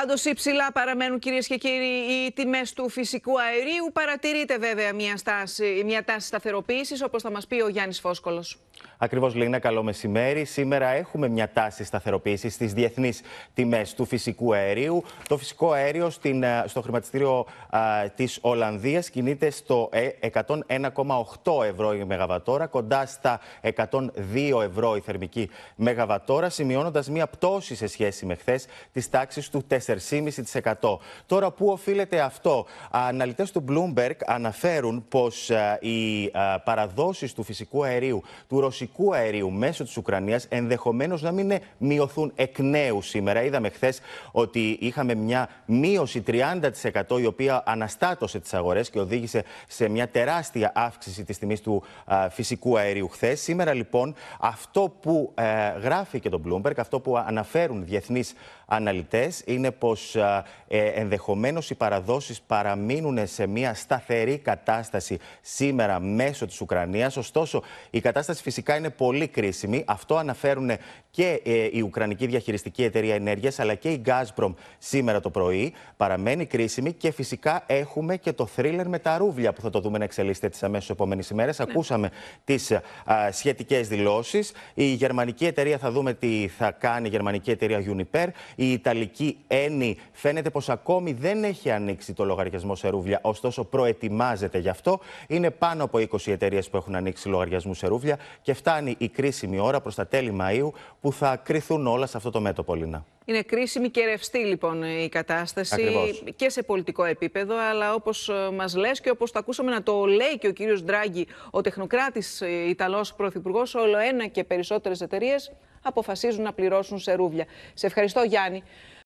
Πάντως, υψηλά παραμένουν κυρίες και κύριοι οι τιμές του φυσικού αερίου. Παρατηρείται βέβαια μια, στάση, μια τάση σταθεροποίησης, όπως θα μας πει ο Γιάννης Φόσκολο. Ακριβώ, Λίνα, καλό μεσημέρι. Σήμερα έχουμε μια τάση σταθεροποίησης στις διεθνείς τιμές του φυσικού αερίου. Το φυσικό αέριο στην, ε, στο χρηματιστήριο της Ολλανδίας κινείται στο 101,8 ε, ευρώ η μεγαβατόρα, κοντά στα 102 ευρώ η θερμική μεγαβατόρα, σημειώνοντας μια πτώση σε σχέση με χθες της τάξης του 4%. 4,5%. Τώρα, πού οφείλεται αυτό. Αναλυτέ του Bloomberg αναφέρουν πω οι παραδόσει του φυσικού αερίου, του ρωσικού αερίου μέσω τη Ουκρανία ενδεχομένω να μην μειωθούν εκ νέου σήμερα. Είδαμε χθε ότι είχαμε μια μείωση 30% η οποία αναστάτωσε τι αγορέ και οδήγησε σε μια τεράστια αύξηση τη τιμή του φυσικού αερίου χθε. Σήμερα λοιπόν αυτό που γράφει και το Bloomberg, αυτό που αναφέρουν διεθνεί αναλυτέ, είναι πως ε, ενδεχομένως οι παραδόσεις παραμείνουν σε μια σταθερή κατάσταση σήμερα μέσω της Ουκρανίας. Ωστόσο, η κατάσταση φυσικά είναι πολύ κρίσιμη. Αυτό αναφέρουν και ε, η Ουκρανική Διαχειριστική Εταιρεία Ενέργειας αλλά και η Gazprom σήμερα το πρωί. Παραμένει κρίσιμη και φυσικά έχουμε και το θρίλερ με τα ρούβλια που θα το δούμε να εξελίσσεται τις αμέσως επόμενες ημέρες. Ναι. Ακούσαμε τις σχετικές δηλώσεις. Η γερμανική εταιρεία θα δούμε τι θα κάνει η γερμανική εταιρεία Uniper. Η Ιταλική Φαίνεται πως ακόμη δεν έχει ανοίξει το λογαριασμό σε ρούβλια, ωστόσο προετοιμάζεται γι' αυτό. Είναι πάνω από 20 εταιρείες που έχουν ανοίξει λογαριασμού σε ρούβλια και φτάνει η κρίσιμη ώρα προς τα τέλη Μαου που θα κρυθούν όλα σε αυτό το μέτωπο, Λίνα. Είναι κρίσιμη και ρευστή λοιπόν η κατάσταση και σε πολιτικό επίπεδο, αλλά όπως ε, μας λες και όπως το ακούσαμε να το λέει και ο κύριος Ντράγκη, ο τεχνοκράτης ε, Ιταλός Πρωθυπουργός, όλο ένα και περισσότερες εταιρείες αποφασίζουν να πληρώσουν σε ρούβλια. Σε ευχαριστώ, Γιάννη.